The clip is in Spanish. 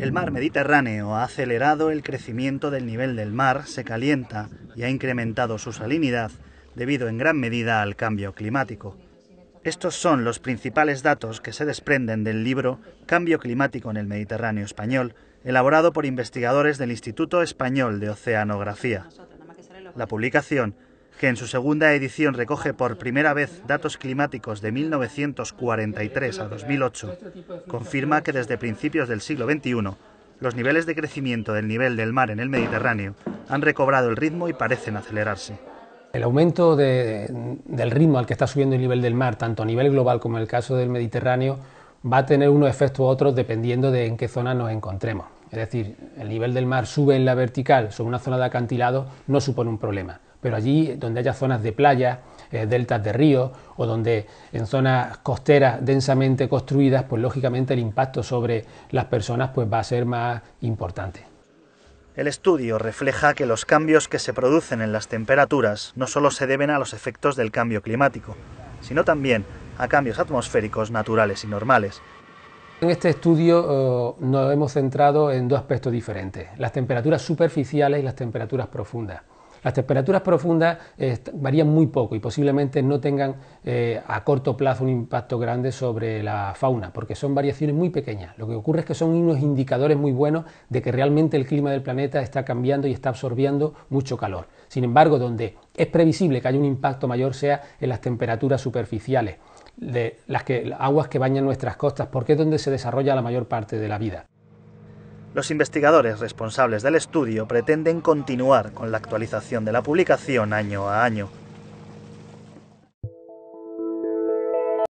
El mar Mediterráneo ha acelerado el crecimiento del nivel del mar, se calienta y ha incrementado su salinidad debido en gran medida al cambio climático. Estos son los principales datos que se desprenden del libro Cambio climático en el Mediterráneo español, elaborado por investigadores del Instituto Español de Oceanografía. La publicación que en su segunda edición recoge por primera vez datos climáticos de 1943 a 2008, confirma que desde principios del siglo XXI los niveles de crecimiento del nivel del mar en el Mediterráneo han recobrado el ritmo y parecen acelerarse. El aumento del ritmo al que está subiendo el nivel del mar, tanto a nivel global como en el caso del Mediterráneo, va a tener unos efectos u otros dependiendo de en qué zona nos encontremos. Es decir, el nivel del mar sube en la vertical sobre una zona de acantilado no supone un problema pero allí donde haya zonas de playa, eh, deltas de río... o donde en zonas costeras densamente construidas, pues lógicamente el impacto sobre las personas pues, va a ser más importante. El estudio refleja que los cambios que se producen en las temperaturas no solo se deben a los efectos del cambio climático, sino también a cambios atmosféricos naturales y normales. En este estudio eh, nos hemos centrado en dos aspectos diferentes, las temperaturas superficiales y las temperaturas profundas. Las temperaturas profundas eh, varían muy poco y posiblemente no tengan eh, a corto plazo un impacto grande sobre la fauna, porque son variaciones muy pequeñas. Lo que ocurre es que son unos indicadores muy buenos de que realmente el clima del planeta está cambiando y está absorbiendo mucho calor. Sin embargo, donde es previsible que haya un impacto mayor sea en las temperaturas superficiales de las que, aguas que bañan nuestras costas, porque es donde se desarrolla la mayor parte de la vida. Los investigadores responsables del estudio pretenden continuar con la actualización de la publicación año a año.